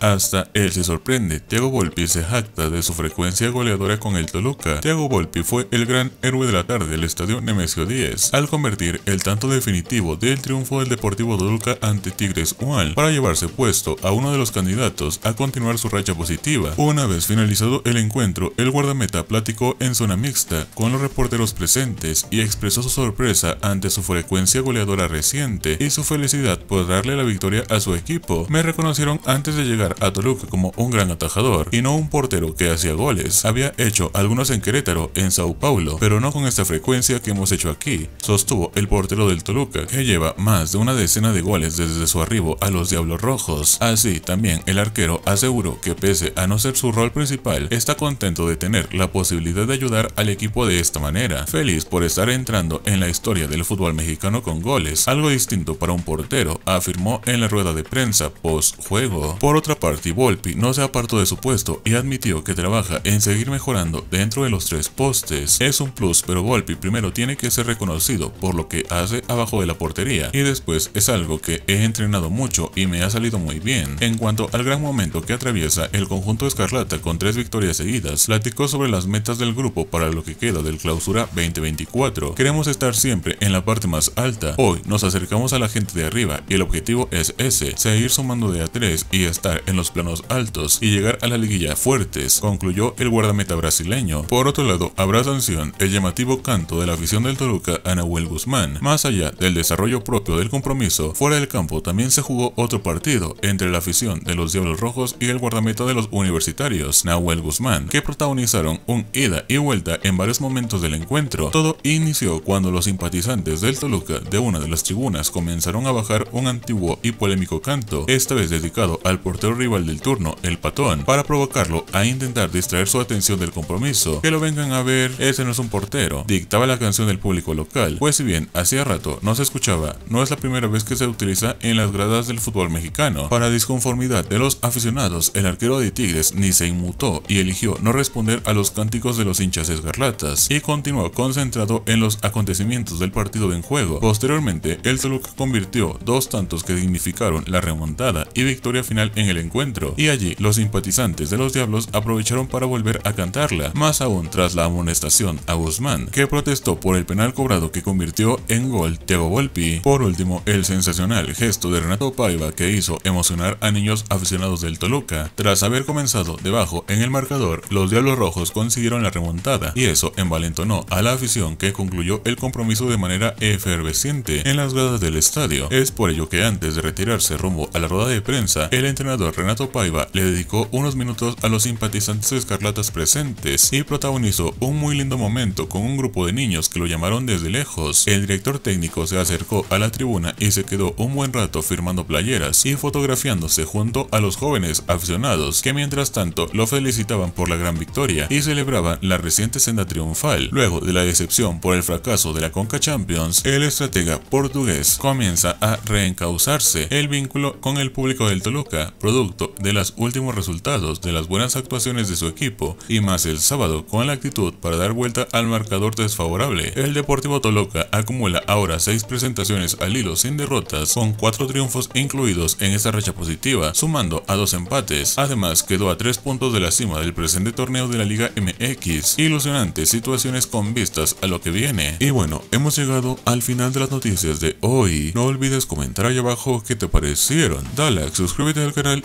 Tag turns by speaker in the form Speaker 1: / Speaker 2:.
Speaker 1: Hasta él se sorprende, Thiago Volpi se jacta de su frecuencia goleadora con el Toluca. Thiago Volpi fue el gran héroe de la tarde del estadio Nemesio 10, al convertir el tanto definitivo del triunfo del Deportivo Toluca ante Tigres UAL para llevarse puesto a uno de los candidatos a continuar su racha positiva. Una vez finalizado el encuentro, el guardameta platicó en zona mixta con los reporteros presentes y expresó su sorpresa ante su frecuencia goleadora reciente y su felicidad por darle la victoria a su equipo. Me reconocieron antes de llegar a Toluca como un gran atajador y no un portero que hacía goles. Había hecho algunos en Querétaro, en Sao Paulo, pero no con esta frecuencia que hemos hecho aquí, sostuvo el portero del Toluca, que lleva más de una decena de goles desde su arribo a los Diablos Rojos. Así, también el arquero aseguró que pese a no ser su rol principal, está contento de tener la posibilidad de ayudar al equipo de esta manera, feliz por estar entrando en la historia del fútbol mexicano con goles, algo distinto para un portero, afirmó en la rueda de prensa post juego. Por otra Parti Volpi no se apartó de su puesto y admitió que trabaja en seguir mejorando dentro de los tres postes. Es un plus, pero Volpi primero tiene que ser reconocido por lo que hace abajo de la portería y después es algo que he entrenado mucho y me ha salido muy bien. En cuanto al gran momento que atraviesa el conjunto escarlata con tres victorias seguidas, platicó sobre las metas del grupo para lo que queda del clausura 2024. Queremos estar siempre en la parte más alta. Hoy nos acercamos a la gente de arriba y el objetivo es ese, seguir sumando de a tres y estar en los planos altos y llegar a la liguilla fuertes, concluyó el guardameta brasileño. Por otro lado, habrá sanción el llamativo canto de la afición del Toluca a Nahuel Guzmán. Más allá del desarrollo propio del compromiso, fuera del campo también se jugó otro partido entre la afición de los Diablos Rojos y el guardameta de los universitarios, Nahuel Guzmán, que protagonizaron un ida y vuelta en varios momentos del encuentro. Todo inició cuando los simpatizantes del Toluca de una de las tribunas comenzaron a bajar un antiguo y polémico canto, esta vez dedicado al portero rival del turno, el patón, para provocarlo a intentar distraer su atención del compromiso. Que lo vengan a ver, ese no es un portero, dictaba la canción del público local, pues si bien hacía rato no se escuchaba, no es la primera vez que se utiliza en las gradas del fútbol mexicano. Para disconformidad de los aficionados, el arquero de Tigres ni se inmutó y eligió no responder a los cánticos de los hinchas escarlatas y continuó concentrado en los acontecimientos del partido en juego. Posteriormente, el que convirtió dos tantos que significaron la remontada y victoria final en el encuentro, y allí los simpatizantes de los diablos aprovecharon para volver a cantarla, más aún tras la amonestación a Guzmán, que protestó por el penal cobrado que convirtió en gol Thiago Volpi. Por último, el sensacional gesto de Renato Paiva que hizo emocionar a niños aficionados del Toluca. Tras haber comenzado debajo en el marcador, los Diablos Rojos consiguieron la remontada y eso envalentonó a la afición que concluyó el compromiso de manera efervescente en las gradas del estadio. Es por ello que antes de retirarse rumbo a la rueda de prensa, el entrenador Renato Paiva le dedicó unos minutos a los simpatizantes escarlatas presentes y protagonizó un muy lindo momento con un grupo de niños que lo llamaron desde lejos. El director técnico se acercó a la tribuna y se quedó un buen rato firmando playeras y fotografiándose junto a los jóvenes aficionados que mientras tanto lo felicitaban por la gran victoria y celebraban la reciente senda triunfal. Luego de la decepción por el fracaso de la Conca Champions, el estratega portugués comienza a reencauzarse el vínculo con el público del Toluca, producto de los últimos resultados de las buenas actuaciones de su equipo y más el sábado con la actitud para dar vuelta al marcador desfavorable, el Deportivo Toloca acumula ahora 6 presentaciones al hilo sin derrotas con 4 triunfos incluidos en esa racha positiva, sumando a 2 empates. Además quedó a 3 puntos de la cima del presente torneo de la Liga MX. Ilusionantes situaciones con vistas a lo que viene. Y bueno, hemos llegado al final de las noticias de hoy. No olvides comentar ahí abajo qué te parecieron. Dale suscríbete al canal